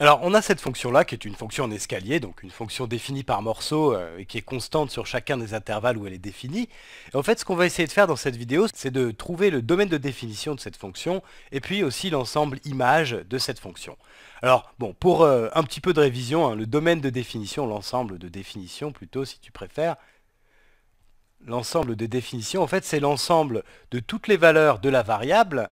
Alors on a cette fonction-là qui est une fonction en escalier, donc une fonction définie par morceau euh, et qui est constante sur chacun des intervalles où elle est définie. Et en fait ce qu'on va essayer de faire dans cette vidéo, c'est de trouver le domaine de définition de cette fonction et puis aussi l'ensemble image de cette fonction. Alors bon, pour euh, un petit peu de révision, hein, le domaine de définition, l'ensemble de définition plutôt si tu préfères, l'ensemble de définition en fait c'est l'ensemble de toutes les valeurs de la variable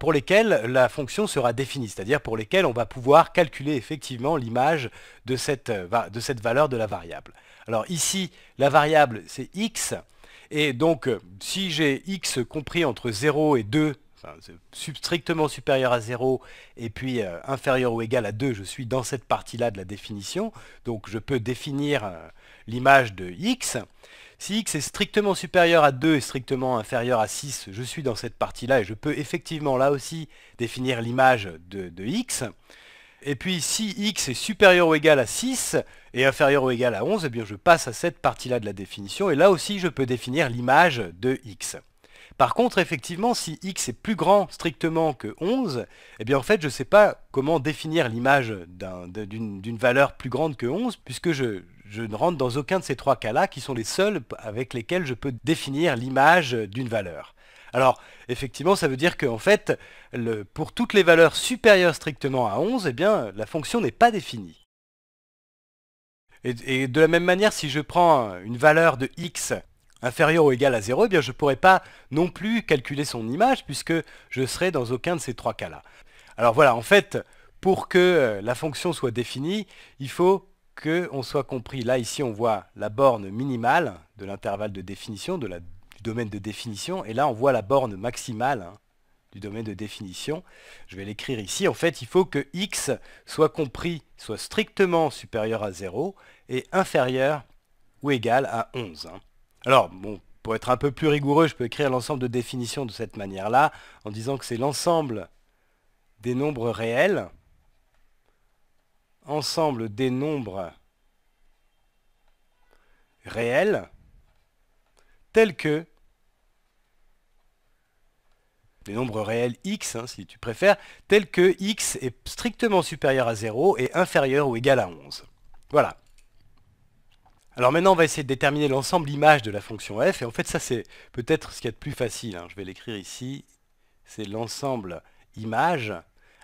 pour lesquels la fonction sera définie, c'est-à-dire pour lesquelles on va pouvoir calculer effectivement l'image de cette, euh, de cette valeur de la variable. Alors ici, la variable, c'est x, et donc euh, si j'ai x compris entre 0 et 2, strictement supérieur à 0 et puis euh, inférieur ou égal à 2, je suis dans cette partie-là de la définition, donc je peux définir l'image de x. Si x est strictement supérieur à 2 et strictement inférieur à 6, je suis dans cette partie-là et je peux effectivement là aussi définir l'image de, x. Et puis si x est supérieur ou égal à 6 et inférieur ou égal à 11, eh bien je passe à cette partie-là de la définition et là aussi je peux définir l'image de x. Par contre, effectivement, si x est plus grand strictement que 11, eh bien en fait, je ne sais pas comment définir l'image d'une valeur plus grande que 11, puisque je, ne rentre dans aucun de ces trois cas-là, qui sont les seuls avec lesquels je peux définir l'image d'une valeur. Alors, effectivement, ça veut dire qu'en fait, pour toutes les valeurs supérieures strictement à 11, eh bien, la fonction n'est pas définie. et, de la même manière, si je prends une valeur de x inférieur ou égal à 0, eh bien je ne pourrais pas non plus calculer son image puisque je serai dans aucun de ces trois cas-là. Alors voilà, en fait, pour que euh, la fonction soit définie, il faut qu'on soit compris. Là, ici, on voit la borne minimale de l'intervalle de définition, de la, du domaine de définition, et là, on voit la borne maximale hein, du domaine de définition. Je vais l'écrire ici. En fait, il faut que x soit compris, soit strictement supérieur à 0 et inférieur ou égal à 11. Alors, bon, pour être un peu plus rigoureux, je peux écrire l'ensemble de définitions de cette manière-là, en disant que c'est l'ensemble des nombres réels, ensemble des nombres réels, tels que les nombres réels x, hein, si tu préfères, tels que x est strictement supérieur à 0 et inférieur ou égal à 11. Voilà. Alors maintenant, on va essayer de déterminer l'ensemble image de la fonction f. Et en fait, ça, c'est peut-être ce qu'il y a de plus facile. Hein. Je vais l'écrire ici. C'est l'ensemble image.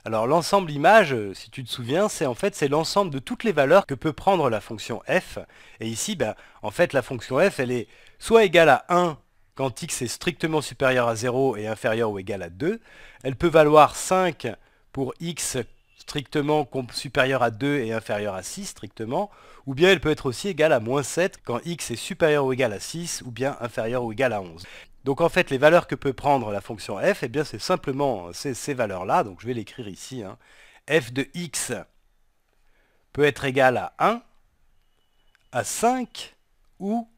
Alors l'ensemble image, euh, si tu te souviens, c'est en fait c'est l'ensemble de toutes les valeurs que peut prendre la fonction f. Et ici, ben en fait, la fonction f, elle est soit égale à 1 quand x est strictement supérieur à 0 et inférieur ou égal à 2. Elle peut valoir 5 pour x strictement supérieure à 2 et inférieure à 6 strictement, ou bien elle peut être aussi égale à moins 7 quand x est supérieur ou égal à 6, ou bien inférieur ou égal à 11. Donc en fait, les valeurs que peut prendre la fonction f, eh bien c'est simplement ces, valeurs-là, donc je vais l'écrire ici, hein. f de x peut être égal à 1, à 5 ou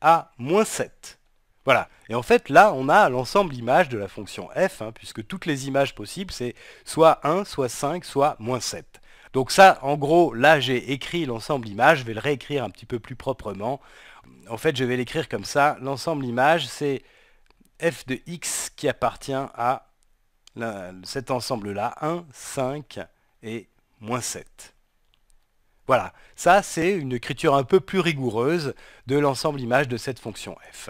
à moins 7. Voilà. Et en fait, là, on a l'ensemble image de la fonction f, hein, puisque toutes les images possibles, c'est soit 1, soit 5, soit moins 7. Donc ça, en gros, là, j'ai écrit l'ensemble image, je vais le réécrire un petit peu plus proprement. En fait, je vais l'écrire comme ça. L'ensemble image, c'est f de x qui appartient à cet ensemble-là, 1, 5 et moins 7. Voilà, ça c'est une écriture un peu plus rigoureuse de l'ensemble image de cette fonction f.